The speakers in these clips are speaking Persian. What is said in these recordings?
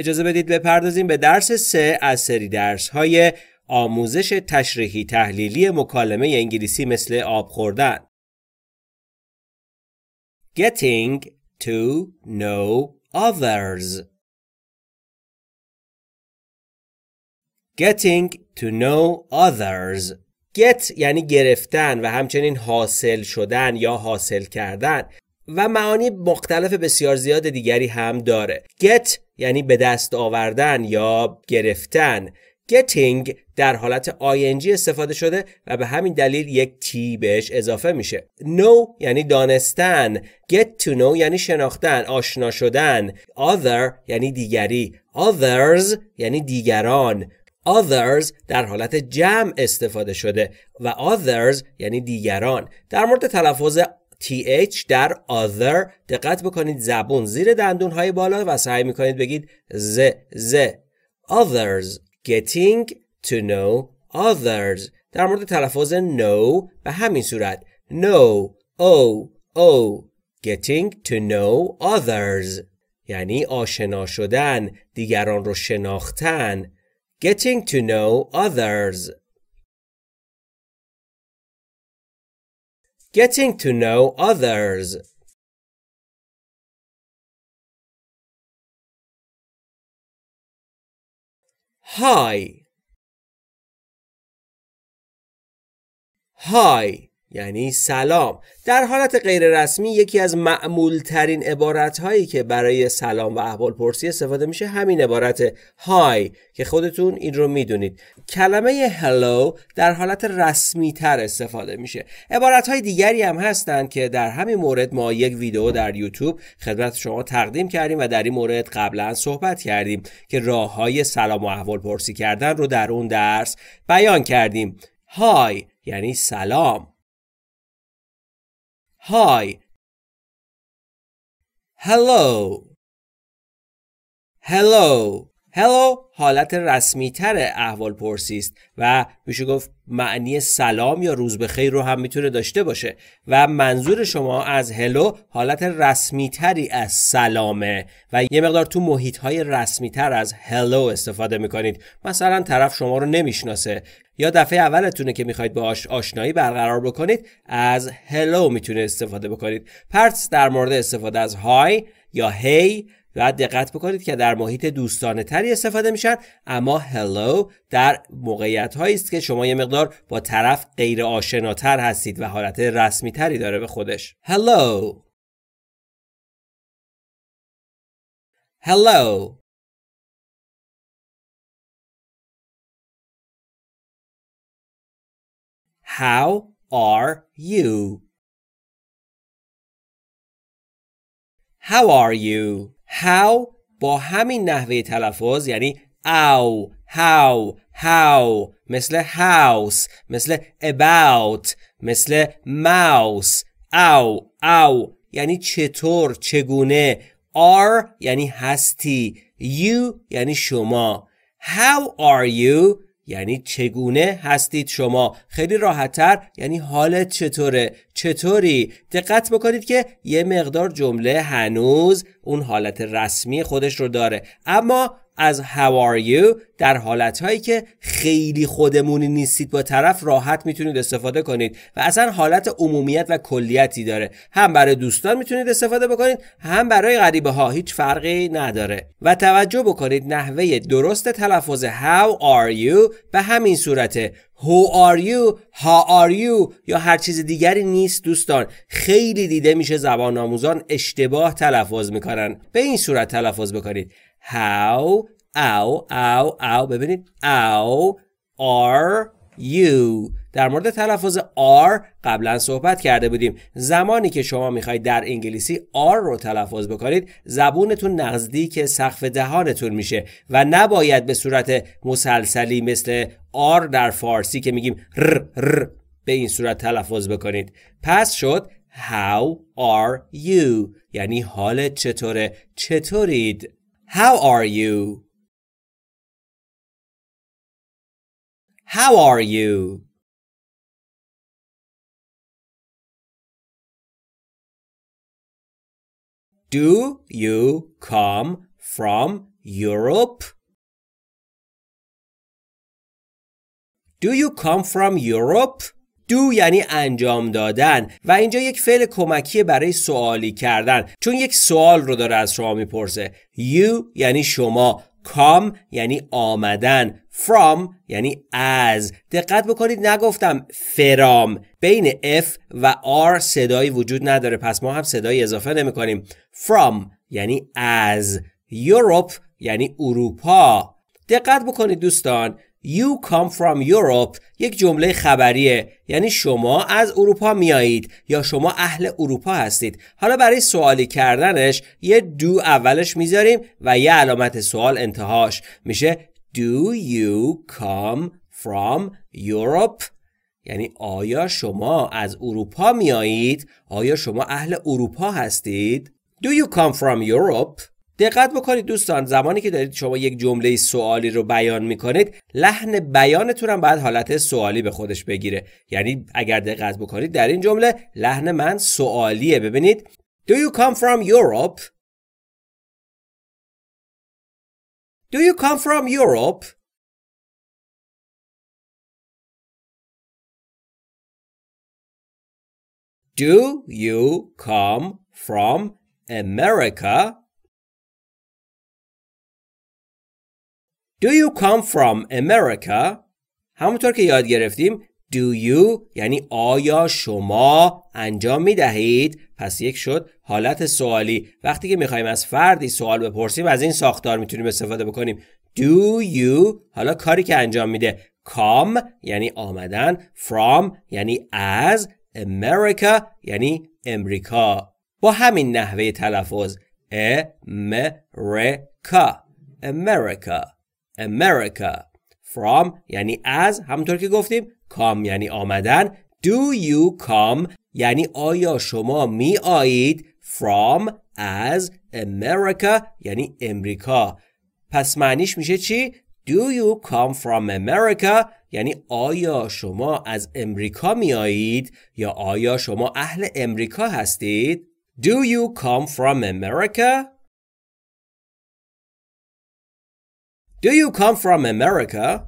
اجازه بدید بپردازیم به درس سه از سری درس های آموزش تشریحی تحلیلی مکالمه انگلیسی مثل آب خوردن. Getting to know others Getting to know others Get یعنی گرفتن و همچنین حاصل شدن یا حاصل کردن و معانی مختلف بسیار زیاد دیگری هم داره. Get یعنی به دست آوردن یا گرفتن getting در حالت ing استفاده شده و به همین دلیل یک تی بهش اضافه میشه know یعنی دانستن get to know یعنی شناختن آشنا شدن other یعنی دیگری others یعنی دیگران others در حالت جمع استفاده شده و others یعنی دیگران در مورد تلفظ th در other دقت بکنید زبون زیر دندون های بالا و سعی میکنید بگید ز Z others getting to know others در مورد تلفظ No به همین صورت know o o getting to know others یعنی آشنا شدن دیگران رو شناختن getting to know others Getting to know others. Hi. Hi. یعنی سلام در حالت غیررسمی یکی از معمول ترین عبارت هایی که برای سلام و احوال پرسی استفاده میشه همین عبارت های که خودتون این رو میدونید کلمه هلو در حالت رسمی تر استفاده میشه عبارت های دیگری هم هستند که در همین مورد ما یک ویدیو در یوتیوب خدمت شما تقدیم کردیم و در این مورد قبلا صحبت کردیم که راه های سلام و احوال پرسی کردن رو در اون درس بیان کردیم های یعنی سلام Hi. Hello. Hello. hello حالت رسمی تر احوال پرسی است و میشه گفت معنی سلام یا روز بخیر رو هم میتونه داشته باشه و منظور شما از هلو حالت رسمی تری از سلامه و یه مقدار تو محیط های رسمی تر از هلو استفاده میکنید مثلا طرف شما رو نمیشناسه یا دفعه اولتونه که میخواید با آشنایی برقرار بکنید از هلو میتونه استفاده بکنید پرس در مورد استفاده از های یا هی و دقت بکنید که در محیط دوستانه تری استفاده میشن اما hello در موقعیت است که شما یه مقدار با طرف غیر آشناتر هستید و حالت رسمی تری داره به خودش hello hello How are you? How are you? how با همین نحوه تلفظ یعنی او how how مثل house مثل about مثل mouse او او یعنی چطور چگونه are یعنی هستی you یعنی شما how are you یعنی چگونه هستید شما خیلی راحتتر یعنی حالت چطوره چطوری دقت بکنید که یه مقدار جمله هنوز اون حالت رسمی خودش رو داره اما از how are you در حالتهایی که خیلی خودمونی نیستید با طرف راحت میتونید استفاده کنید و اصلا حالت عمومیت و کلیتی داره هم برای دوستان میتونید استفاده بکنید هم برای غریبه ها هیچ فرقی نداره و توجه بکنید نحوه درست تلفظ how are you به همین صورته Who are you? How are you? یا هر چیز دیگری نیست دوستان خیلی دیده میشه زبان آموزان اشتباه تلفظ میکنن به این صورت تلفظ بکنید How او او او ببینید او are you در مورد تلفظ R قبلا صحبت کرده بودیم زمانی که شما میخواید در انگلیسی R رو تلفظ بکنید زبونتون نزدیک سقف دهانتون میشه و نباید به صورت مسلسلی مثل R در فارسی که میگیم ر, ر به این صورت تلفظ بکنید پس شد How are you یعنی حال چطوره چطورید How are you How are you Do you come from Europe? Do you come from Europe? دو یعنی انجام دادن و اینجا یک فعل کمکی برای سوالی کردن چون یک سوال رو داره از شما میپرسه You یعنی شما Come یعنی آمدن from یعنی از دقت بکنید نگفتم فرام بین F و R صدایی وجود نداره پس ما هم صدایی اضافه نمی کنیم from یعنی از Europe یعنی اروپا دقت بکنید دوستان You come from Europe یک جمله خبریه یعنی شما از اروپا میایید یا شما اهل اروپا هستید حالا برای سوالی کردنش یه دو اولش میذاریم و یه علامت سوال انتهاش میشه Do you come from Europe? یعنی آیا شما از اروپا میایید؟ آیا شما اهل اروپا هستید؟ Do you come from Europe? دقت بکنید دوستان زمانی که دارید شما یک جمله سوالی رو بیان میکنید لحن بیانتون هم باید حالت سوالی به خودش بگیره یعنی اگر دقت بکنید در این جمله لحن من سوالیه ببینید Do you come from Europe? Do you come from Europe? Do you come from America? Do you come from America? همونطور که یاد گرفتیم Do you یعنی آیا شما انجام می دهید؟ پس یک شد حالت سوالی وقتی که میخوایم از فردی سوال بپرسیم از این ساختار میتونیم استفاده بکنیم Do you حالا کاری که انجام میده come یعنی آمدن from یعنی از America یعنی امریکا با همین نحوه تلفظ امریکا امریکا امریکا from یعنی از همونطور که گفتیم کام یعنی آمدن Do you come یعنی آیا شما می آیید From از امریکا یعنی امریکا پس معنیش میشه چی؟ Do you come from America؟ یعنی آیا شما از امریکا می آیید یا آیا شما اهل امریکا هستید؟ Do you come from America؟ Do you come from America؟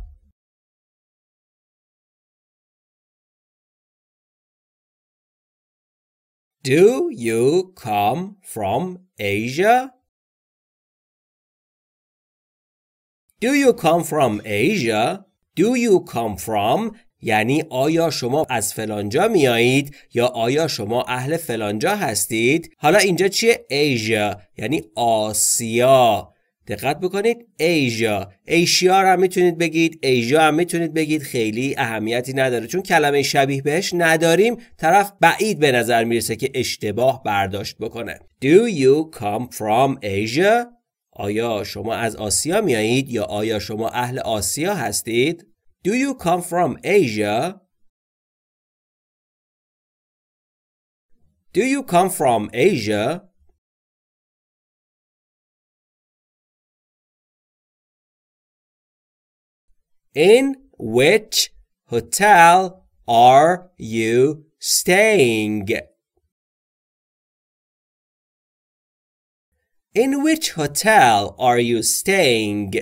Do you come from Asia? Do you come from Asia? Do you come from یعنی آیا شما از فلانجا میایید یا آیا شما اهل فلانجا هستید؟ حالا اینجا چیه Asia یعنی آسیا دقت بکنید ایژا ایشیا هم میتونید بگید ایژا هم میتونید بگید خیلی اهمیتی نداره چون کلمه شبیه بهش نداریم طرف بعید به نظر میرسه که اشتباه برداشت بکنه Do you come from Asia؟ آیا شما از آسیا میایید یا آیا شما اهل آسیا هستید؟ Do you come from Asia؟ Do you come from Asia؟ In which hotel are you staying? In which hotel are you staying?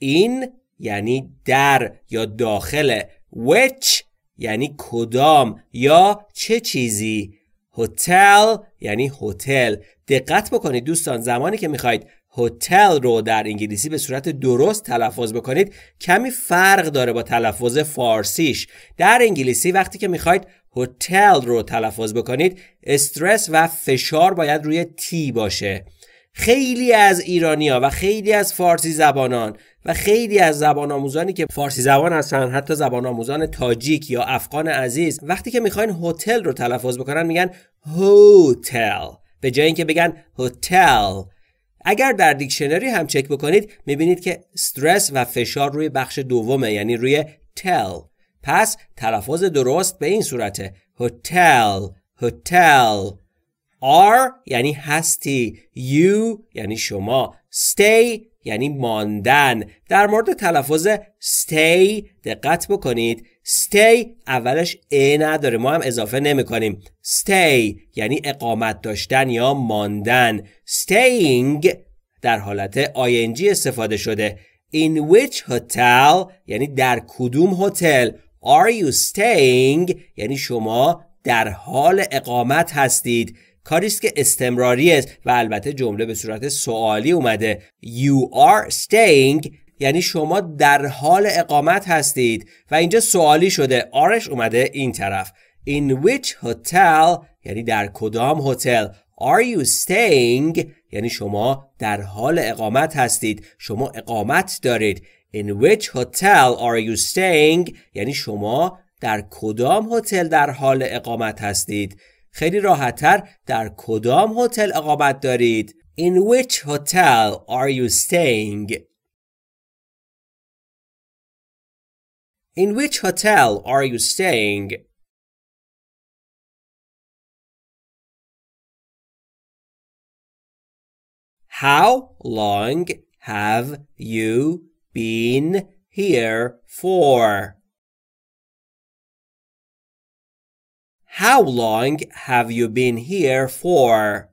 In یعنی در یا داخل which یعنی کدام یا چه چیزی هتل یعنی هتل دقت بکنید دوستان زمانی که میخواید هتل رو در انگلیسی به صورت درست تلفظ بکنید کمی فرق داره با تلفظ فارسیش در انگلیسی وقتی که میخواید هتل رو تلفظ بکنید استرس و فشار باید روی تی باشه خیلی از ایرانیا و خیلی از فارسی زبانان و خیلی از زبان آموزانی که فارسی زبان هستن حتی زبان آموزان تاجیک یا افغان عزیز وقتی که میخواین هتل رو تلفظ بکنن میگن هتل به جای اینکه بگن هتل اگر در دیکشنری هم چک بکنید میبینید که استرس و فشار روی بخش دومه یعنی روی تل پس تلفظ درست به این صورته هتل هتل are یعنی هستی you یعنی شما stay یعنی ماندن در مورد تلفظ stay دقت بکنید stay اولش ا نداره ما هم اضافه نمی کنیم stay یعنی اقامت داشتن یا ماندن staying در حالت ing استفاده شده in which hotel یعنی در کدوم هتل are you staying یعنی شما در حال اقامت هستید کاری است که استمراری است و البته جمله به صورت سوالی اومده you are staying یعنی شما در حال اقامت هستید و اینجا سوالی شده آرش اومده این طرف In which hotel یعنی در کدام هتل Are you staying یعنی شما در حال اقامت هستید شما اقامت دارید In which hotel are you staying یعنی شما در کدام هتل در حال اقامت هستید خیلی راحتتر در کدام هتل اقامت دارید In which hotel are you staying In which hotel are you staying? How long have you been here for? How long have you been here for?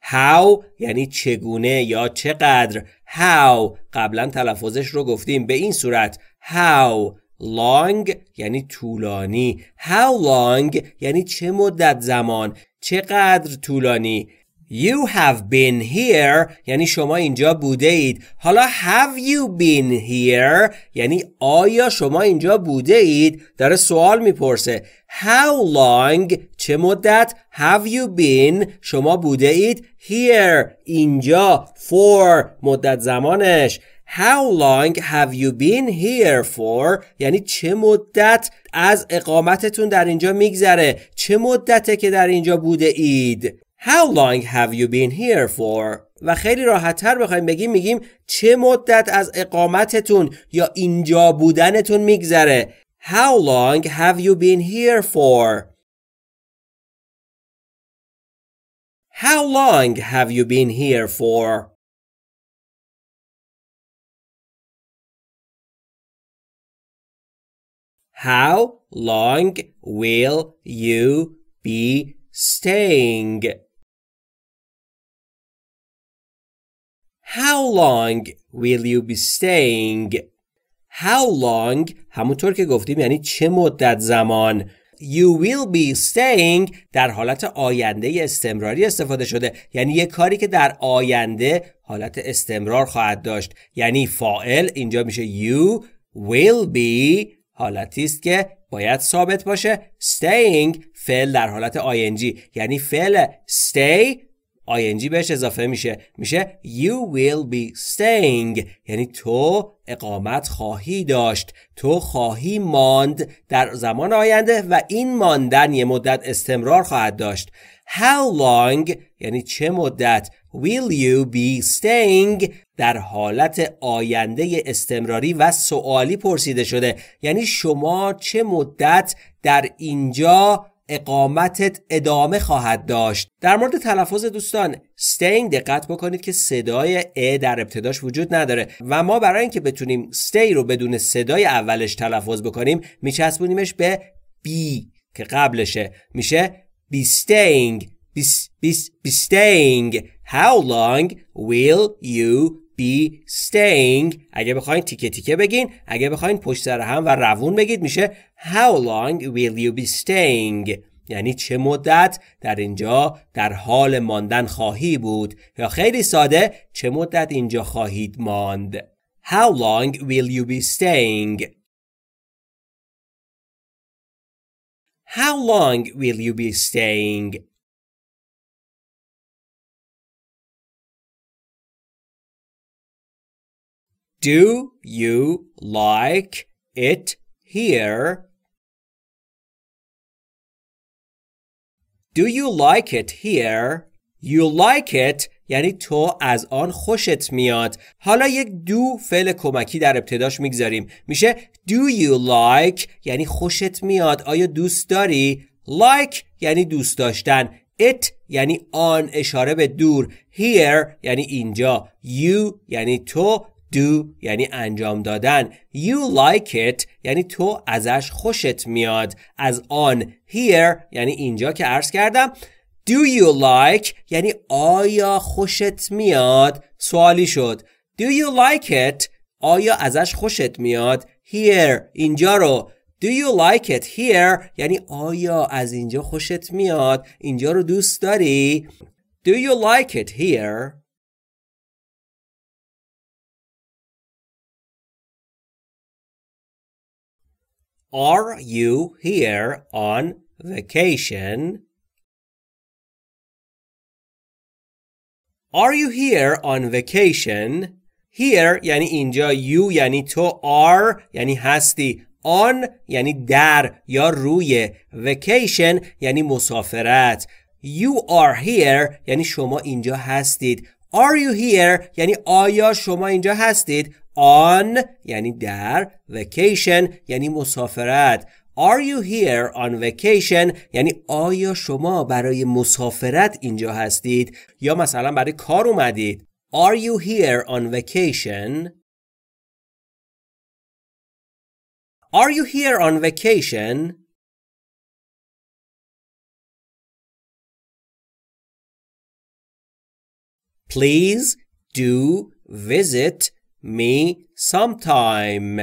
How یعنی چگونه یا چقدر How قبلا تلفظش رو گفتیم به این صورت How long یعنی طولانی how long یعنی چه مدت زمان چقدر طولانی You have been here یعنی شما اینجا بوده اید حالا have you been here یعنی آیا شما اینجا بوده اید داره سوال میپرسه How long چه مدت have you been شما بوده اید here اینجا for مدت زمانش How long have you been here for یعنی چه مدت از اقامتتون در اینجا میگذره چه مدته که در اینجا بوده اید How long have you been here for و خیلی راحتتر بخوایم بگیم میگیم چه مدت از اقامتتون یا اینجا بودنتون میگذره How long have you been here for How long have you been here for How long will you be staying? How long will you be staying? How long همونطور که گفتیم یعنی چه مدت زمان You will be staying در حالت آینده استمراری استفاده شده یعنی یه کاری که در آینده حالت استمرار خواهد داشت یعنی فائل اینجا میشه You will be حالتی است که باید ثابت باشه staying فعل در حالت ing یعنی فعل stay ing بهش اضافه میشه میشه you will be staying یعنی تو اقامت خواهی داشت تو خواهی ماند در زمان آینده و این ماندن یه مدت استمرار خواهد داشت how long یعنی چه مدت Will you be staying در حالت آینده استمراری و سوالی پرسیده شده یعنی شما چه مدت در اینجا اقامتت ادامه خواهد داشت در مورد تلفظ دوستان staying دقت بکنید که صدای ا در ابتداش وجود نداره و ما برای اینکه بتونیم stay رو بدون صدای اولش تلفظ بکنیم میچسبونیمش به بی که قبلشه میشه be staying be staying How long will you be staying اگه بخواین تیکه تیکه بگین اگه بخواین پشت سر هم و روون بگید میشه How long will you be staying یعنی چه مدت در اینجا در حال ماندن خواهی بود یا خیلی ساده چه مدت اینجا خواهید ماند How long will you be staying How long will you be staying Do you like it here? Do you like it here? You like it یعنی تو از آن خوشت میاد حالا یک دو فعل کمکی در ابتداش میگذاریم میشه Do you like یعنی خوشت میاد آیا دوست داری؟ Like یعنی دوست داشتن It یعنی آن اشاره به دور Here یعنی اینجا You یعنی تو do یعنی انجام دادن you like it یعنی تو ازش خوشت میاد از آن here یعنی اینجا که عرض کردم do you like یعنی آیا خوشت میاد سوالی شد do you like it آیا ازش خوشت میاد here اینجا رو Do you like it here? یعنی آیا از اینجا خوشت میاد؟ اینجا رو دوست داری؟ Do you like it here? Are you here on vacation? Are you here on vacation? Here یعنی اینجا you یعنی تو are یعنی هستی on یعنی در یا روی vacation یعنی مسافرت you are here یعنی شما اینجا هستید are you here یعنی آیا شما اینجا هستید on یعنی در vacation یعنی مسافرت Are you here on vacation؟ یعنی آیا شما برای مسافرت اینجا هستید یا مثلا برای کار اومدید؟ Are you here on vacation؟ Are you here on vacation؟ Please do visit me sometime.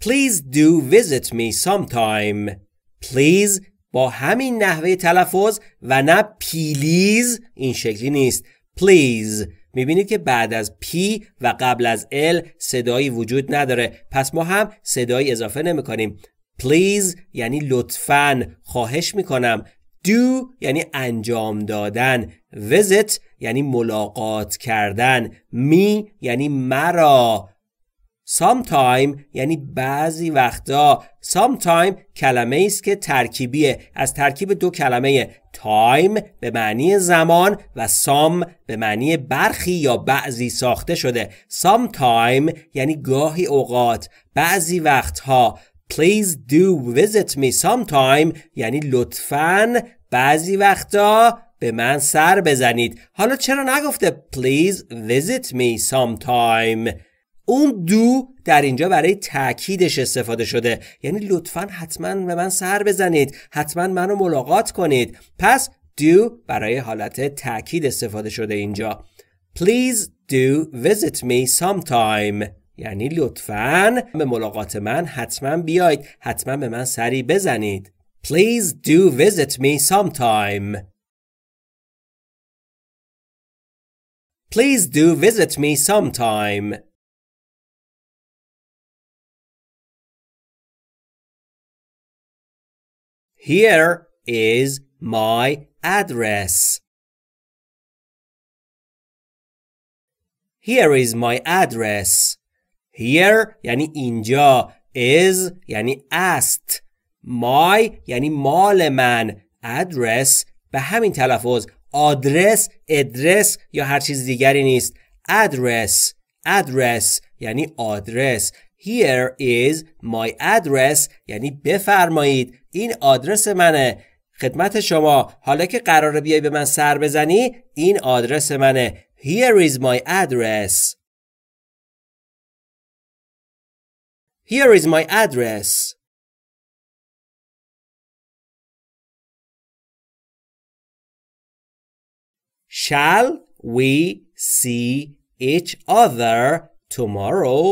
Please do visit me sometime. Please با همین نحوه تلفظ و نه پیلیز این شکلی نیست. Please میبینید که بعد از پی و قبل از ال صدایی وجود نداره پس ما هم صدایی اضافه نمی کنیم please یعنی لطفا خواهش می کنم do یعنی انجام دادن visit یعنی ملاقات کردن می یعنی مرا sometime یعنی بعضی وقتا sometime کلمه ای است که ترکیبیه از ترکیب دو کلمه تایم به معنی زمان و سام به معنی برخی یا بعضی ساخته شده sometime یعنی گاهی اوقات بعضی وقتها please do visit me sometime یعنی لطفاً بعضی وقتا به من سر بزنید حالا چرا نگفته please visit me sometime اون دو در اینجا برای تاکیدش استفاده شده یعنی لطفا حتما به من سر بزنید حتما منو ملاقات کنید پس do برای حالت تاکید استفاده شده اینجا please do visit me sometime یعنی لطفا به ملاقات من حتما بیاید حتما به من سری بزنید please do visit me sometime Please do visit me sometime. Here is my address. Here is my address. Here یعنی اینجا is یعنی است my یعنی مال من address به همین تلفظ آدرس ادرس یا هر چیز دیگری نیست address address یعنی آدرس Here is my address یعنی بفرمایید این آدرس منه خدمت شما حالا که قراره بیای به من سر بزنی این آدرس منه Here is my address Here is my address Shall we see each other tomorrow?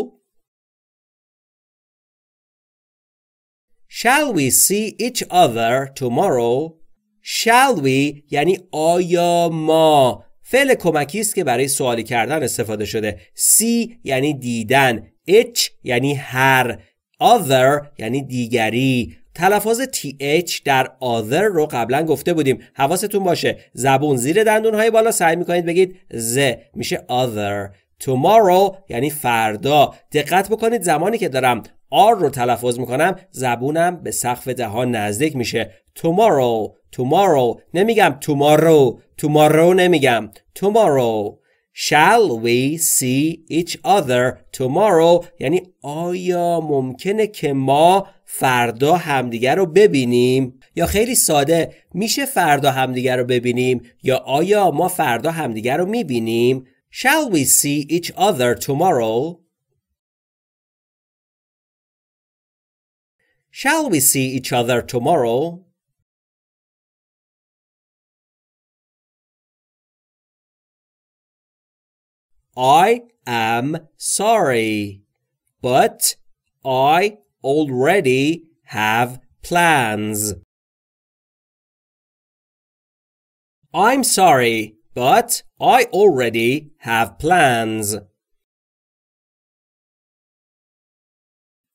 Shall we see each other tomorrow? Shall we یعنی آیا ما فعل کمکی است که برای سوالی کردن استفاده شده see یعنی دیدن each یعنی هر other یعنی دیگری تلفظ TH در آذر رو قبلا گفته بودیم حواستون باشه زبون زیر دندون بالا سعی میکنید بگید ز میشه other tomorrow یعنی فردا دقت بکنید زمانی که دارم آر رو تلفظ میکنم زبونم به سقف دهان نزدیک میشه tomorrow tomorrow نمیگم tomorrow tomorrow نمیگم tomorrow Shall we see each other tomorrow یعنی آیا ممکنه که ما فردا همدیگر رو ببینیم یا خیلی ساده میشه فردا همدیگر رو ببینیم یا آیا ما فردا همدیگر رو میبینیم Shall we see each other tomorrow Shall we see each other tomorrow I am sorry, but I already have plans. I'm sorry, but I already have plans.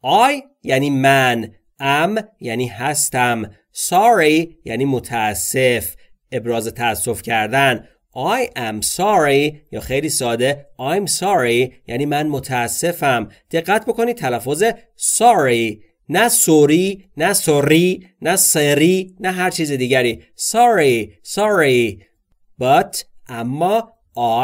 I یعنی من am یعنی هستم sorry یعنی متاسف ابراز تأسف کردن I am sorry یا خیلی ساده I'm sorry یعنی من متاسفم دقت بکنید تلفظ sorry نه سوری نه سوری نه سری نه هر چیز دیگری sorry sorry but اما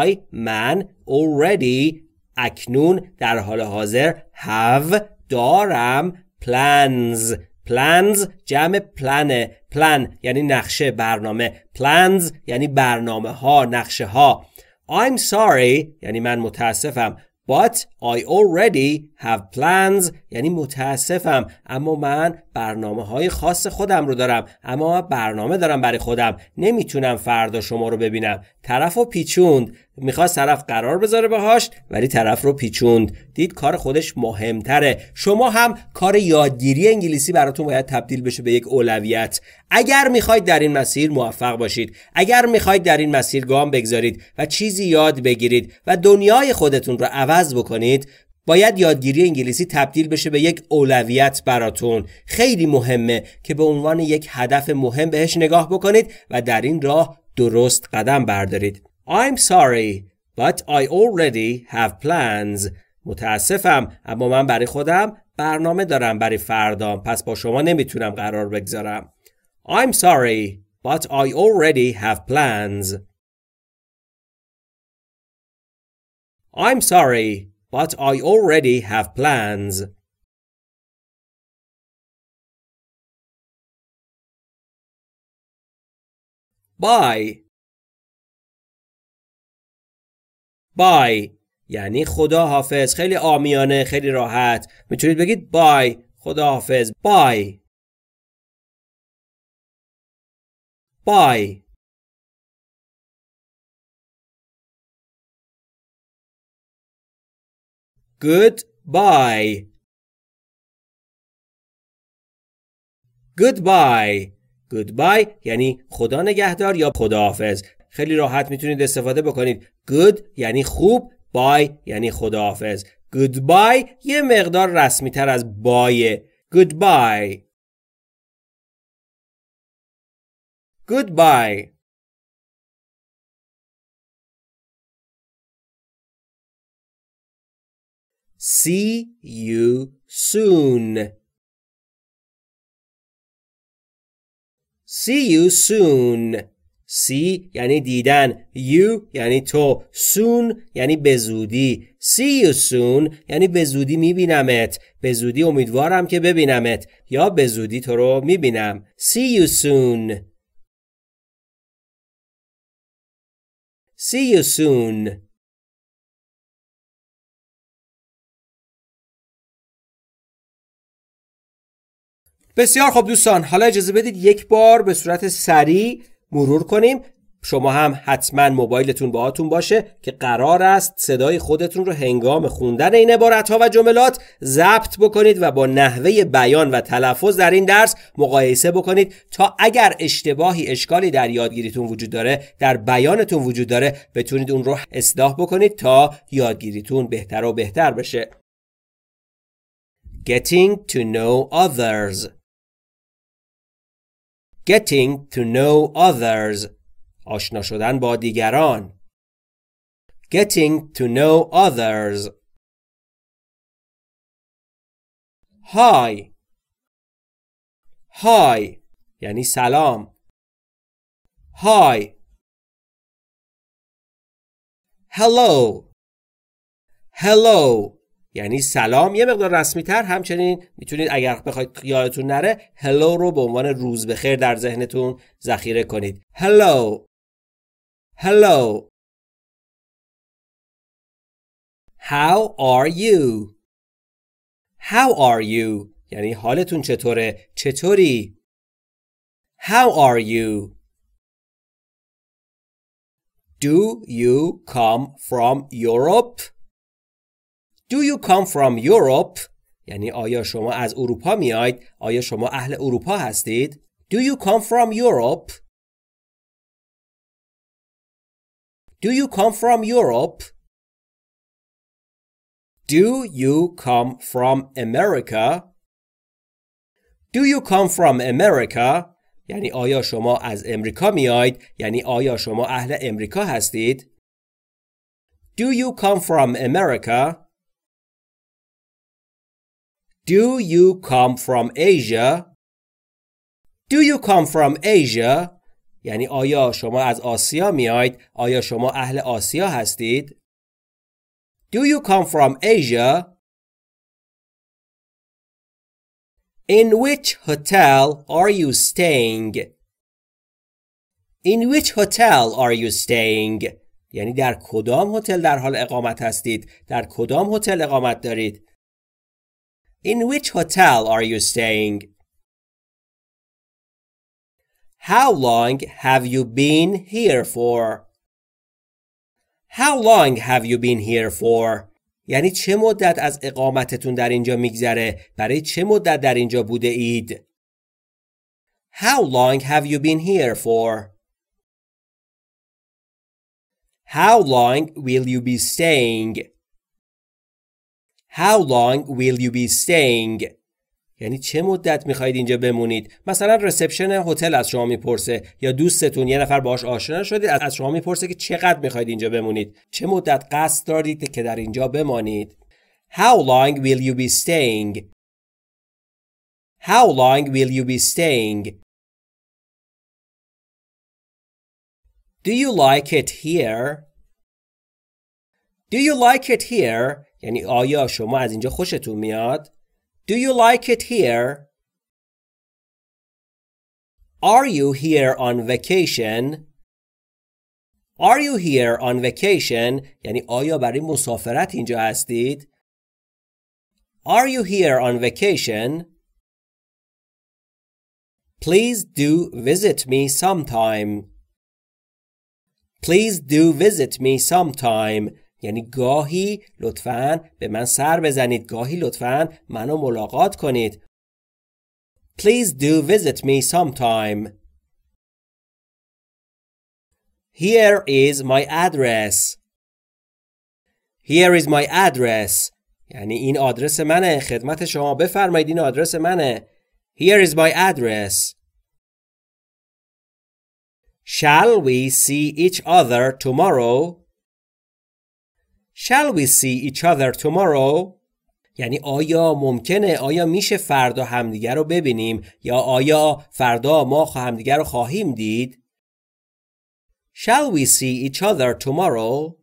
I من already اکنون در حال حاضر have دارم plans plans جمع پلنه پلان یعنی نقشه برنامه plans یعنی برنامه ها نقشه ها I'm sorry یعنی من متاسفم but I already have plans یعنی متاسفم اما من برنامه های خاص خودم رو دارم اما برنامه دارم برای خودم نمیتونم فردا شما رو ببینم طرف رو پیچوند میخواست طرف قرار بذاره بهاش ولی طرف رو پیچوند دید کار خودش مهمتره شما هم کار یادگیری انگلیسی براتون باید تبدیل بشه به یک اولویت اگر میخواید در این مسیر موفق باشید اگر میخواید در این مسیر گام بگذارید و چیزی یاد بگیرید و دنیای خودتون رو عوض بکنید باید یادگیری انگلیسی تبدیل بشه به یک اولویت براتون خیلی مهمه که به عنوان یک هدف مهم بهش نگاه بکنید و در این راه درست قدم بردارید I'm sorry but I already have plans متاسفم اما من برای خودم برنامه دارم برای فردا پس با شما نمیتونم قرار بگذارم I'm sorry but I already have plans I'm sorry But I already have plans. Bye. Bye. یعنی خدا حافظ خیلی آمیانه خیلی راحت میتونید بگید بای خدا حافظ بای بای goodbye goodbye goodbye یعنی خدا نگهدار یا خداحافظ خیلی راحت میتونید استفاده بکنید good یعنی خوب bye یعنی خداحافظ goodbye یه مقدار رسمی تر از bye. goodbye goodbye See you soon. See you soon. یعنی دیدن. You یعنی تو. Soon یعنی به زودی. See you soon یعنی به زودی میبینمت. به زودی امیدوارم که ببینمت. یا به زودی تو رو میبینم. See you soon. See you soon. بسیار خب دوستان حالا اجازه بدید یک بار به صورت سریع مرور کنیم شما هم حتما موبایلتون باهاتون باشه که قرار است صدای خودتون رو هنگام خوندن این عبارت ها و جملات ضبط بکنید و با نحوه بیان و تلفظ در این درس مقایسه بکنید تا اگر اشتباهی اشکالی در یادگیریتون وجود داره در بیانتون وجود داره بتونید اون رو اصلاح بکنید تا یادگیریتون بهتر و بهتر بشه Getting to know others Getting to know others آشنا شدن با دیگران Getting to know others Hi Hi یعنی سلام Hi Hello Hello یعنی سلام یه مقدار رسمی تر همچنین میتونید اگر بخواید یادتون نره هلو رو به عنوان روز بخیر در ذهنتون ذخیره کنید هلو هلو how are you how are you یعنی حالتون چطوره چطوری how are you do you come from europe Do you come from Europe? یعنی آیا شما از اروپا میاید؟ آیا شما اهل اروپا هستید؟ Do you come from Europe? Do you come from Europe? Do you come from America? Do you come from America? یعنی آیا شما از امریکا میاید؟ یعنی آیا شما اهل امریکا هستید؟ Do you come from America? Do you come from Asia? Do you come from Asia? یعنی آیا شما از آسیا میاید؟ آیا شما اهل آسیا هستید؟ Do you come from Asia? In which hotel are you staying? In which hotel are you staying? یعنی در کدام هتل در حال اقامت هستید؟ در کدام هتل اقامت دارید؟ in which hotel are you staying? How long have you been here for? How long have you been here for? یعنی چه مدت از اقامتتون در اینجا میگذره؟ برای چه مدت در اینجا بوده اید؟ How long have you been here for? How long will you be staying? How long will you be staying? یعنی چه مدت میخواید اینجا بمونید مثلا رسپشن هتل از شما میپرسه یا دوستتون یه نفر باش آشنا شدید از شما میپرسه که چقدر میخواید اینجا بمونید چه مدت قصد دارید که در اینجا بمانید How long will you be staying? How long will you be staying? Do you like it here? Do you like it here? یعنی آیا شما از اینجا خوشتون میاد؟ Do you like it here? Are you here on vacation? Are you here on vacation? یعنی آیا برای مسافرت اینجا هستید؟ Are you here on vacation? Please do visit me sometime. Please do visit me sometime. یعنی گاهی لطفاً به من سر بزنید گاهی لطفاً منو ملاقات کنید Please do visit me sometime Here is my address Here is my address یعنی این آدرس منه خدمت شما بفرمایید این آدرس منه Here is my address Shall we see each other tomorrow? Shall we see each other tomorrow? یعنی آیا ممکنه آیا میشه فردا همدیگر رو ببینیم یا آیا فردا ما همدیگر رو خواهیم دید؟ Shall we see each other tomorrow?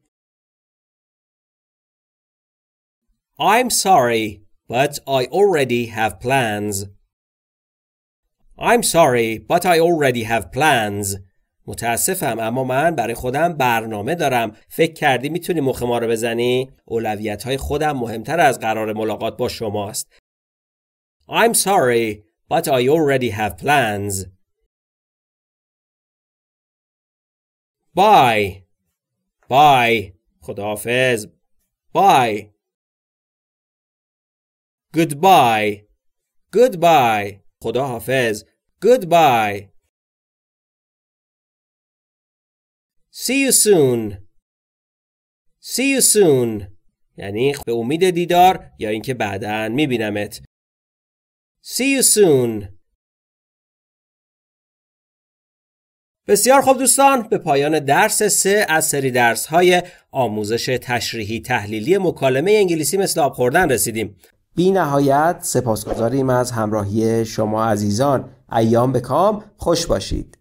I'm sorry, but I already have plans. I'm sorry, but I already have plans. متاسفم اما من برای خودم برنامه دارم فکر کردی میتونی مخ ما رو بزنی اولویت های خودم مهمتر از قرار ملاقات با شماست I'm sorry but I already have plans Bye Bye خداحافظ Bye Goodbye Goodbye خداحافظ Goodbye See you soon. See you soon. یعنی به امید دیدار یا اینکه بعدا میبینمت. See you soon. بسیار خوب دوستان به پایان درس سه از سری درس های آموزش تشریحی تحلیلی مکالمه انگلیسی مثل آب خوردن رسیدیم بی نهایت سپاسگزاریم از همراهی شما عزیزان ایام به کام خوش باشید